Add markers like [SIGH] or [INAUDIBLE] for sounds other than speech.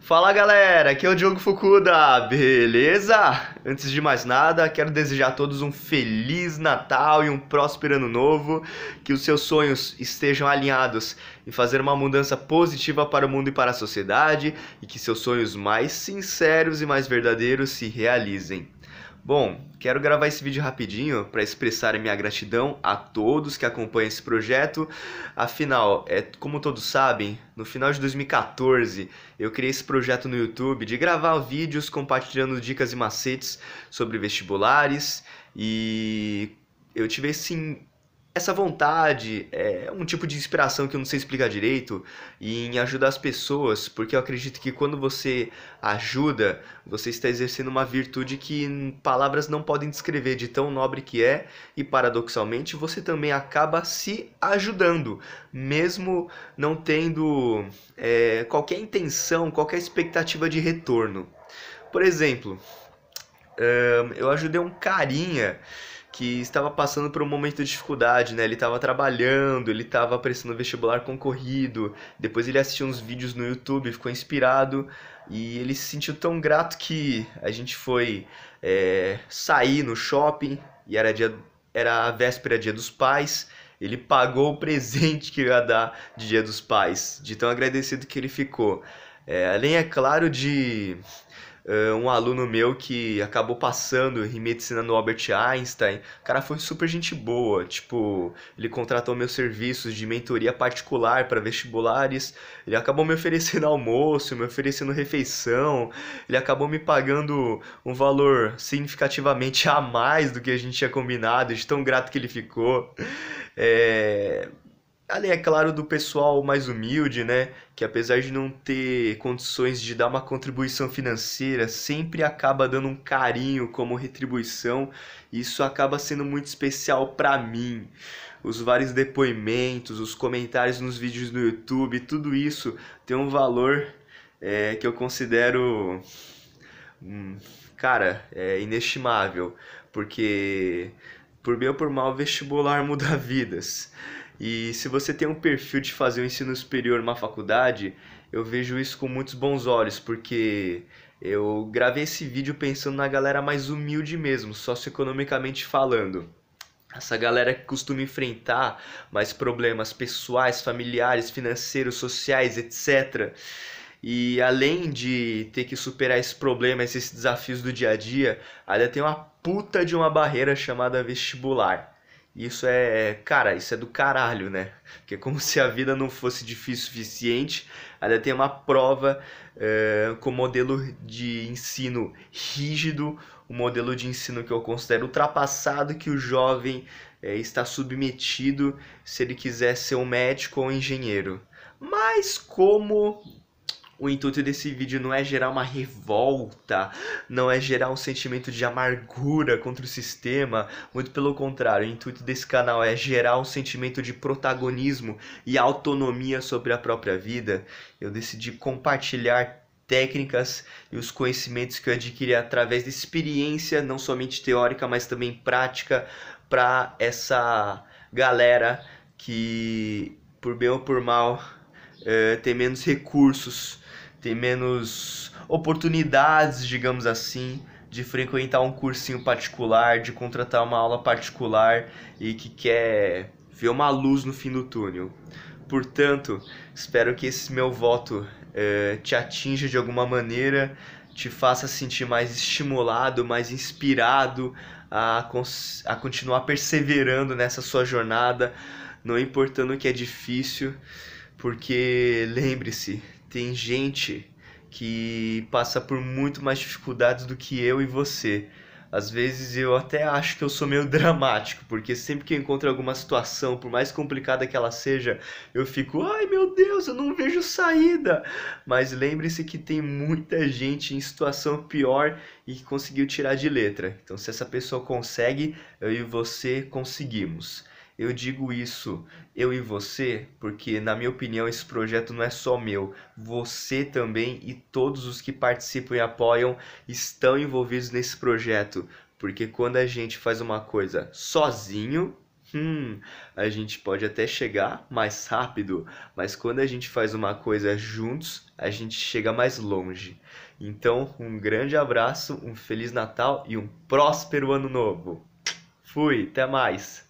Fala galera, aqui é o Diogo Fukuda, beleza? Antes de mais nada, quero desejar a todos um feliz Natal e um próspero ano novo, que os seus sonhos estejam alinhados em fazer uma mudança positiva para o mundo e para a sociedade e que seus sonhos mais sinceros e mais verdadeiros se realizem. Bom, quero gravar esse vídeo rapidinho para expressar minha gratidão a todos que acompanham esse projeto. Afinal, é como todos sabem, no final de 2014 eu criei esse projeto no YouTube de gravar vídeos compartilhando dicas e macetes sobre vestibulares e eu tive esse essa vontade é um tipo de inspiração que eu não sei explicar direito e em ajudar as pessoas, porque eu acredito que quando você ajuda, você está exercendo uma virtude que palavras não podem descrever de tão nobre que é, e paradoxalmente você também acaba se ajudando, mesmo não tendo é, qualquer intenção, qualquer expectativa de retorno. Por exemplo, eu ajudei um carinha que estava passando por um momento de dificuldade, né? Ele estava trabalhando, ele estava prestando vestibular concorrido, depois ele assistiu uns vídeos no YouTube, ficou inspirado e ele se sentiu tão grato que a gente foi é, sair no shopping e era, dia, era a véspera dia dos pais. Ele pagou o [LAUGHS] presente que ia dar de dia dos pais, de tão agradecido que ele ficou. É, além, é claro, de eh, um aluno meu que acabou passando em medicina no Albert Einstein. O cara foi super gente boa, tipo, ele contratou meus serviços de mentoria particular para vestibulares, ele acabou me oferecendo [LAUGHS] almoço, me oferecendo refeição, ele acabou me pagando um valor significativamente [LAUGHS] a mais do que a gente tinha combinado, de tão grato que ele ficou. É... Ali é claro, do pessoal mais humilde, né? Que apesar de não ter condições de dar uma contribuição financeira, sempre acaba dando um carinho como retribuição. E isso acaba sendo muito especial para mim. Os vários depoimentos, os comentários nos vídeos no YouTube, tudo isso tem um valor é, que eu considero. Hum, cara, é inestimável. Porque, por bem ou por mal, vestibular [LAUGHS] muda vidas. E se você tem um perfil de fazer o um ensino superior numa faculdade, eu vejo isso com muitos bons olhos, porque eu gravei esse vídeo pensando na galera mais humilde mesmo, socioeconomicamente falando. Essa galera que costuma enfrentar mais problemas pessoais, familiares, financeiros, sociais, etc. E além de ter que superar esses problemas, esses desafios do dia a dia, ainda tem uma puta de uma barreira chamada vestibular. Isso é, cara, isso é do caralho, né? que é como se a vida não fosse difícil o suficiente, ainda tem uma prova eh, com modelo de ensino rígido, um modelo de ensino que eu considero ultrapassado, que o jovem eh, está submetido se ele quiser ser um médico ou um engenheiro. Mas como o intuito desse vídeo não é gerar uma revolta, não é gerar um sentimento de amargura contra o sistema, muito pelo contrário, o intuito desse canal é gerar um sentimento de protagonismo e autonomia sobre a própria vida. Eu decidi compartilhar técnicas e os conhecimentos que eu adquiri através de experiência, não somente teórica, mas também prática, para essa galera que, por bem ou por mal, é, tem menos recursos tem menos oportunidades, digamos assim, de frequentar um cursinho particular, de contratar uma aula particular e que quer ver uma luz no fim do túnel. Portanto, espero que esse meu voto eh, te atinja de alguma maneira, te faça sentir mais estimulado, mais inspirado a, a continuar perseverando nessa sua jornada, não importando que é difícil, porque lembre-se, tem gente que passa por muito mais dificuldades do que eu e você. Às vezes eu até acho que eu sou meio [LAUGHS] dramático, porque sempre que eu encontro alguma situação, por mais complicada que ela seja, eu fico, ai meu Deus, eu não vejo saída. Mas lembre-se que tem muita gente em situação pior e que conseguiu tirar de letra. Então, se essa pessoa consegue, eu e você conseguimos. Eu digo isso, eu e você, porque na minha opinião esse projeto não é só meu. Você também e todos os que participam e apoiam estão envolvidos nesse projeto, porque quando a gente faz uma coisa sozinho, hum, a gente pode até chegar mais rápido, mas quando a gente faz uma coisa juntos, a gente chega mais longe. Então, um grande abraço, um feliz Natal e um próspero ano novo. Fui, até mais.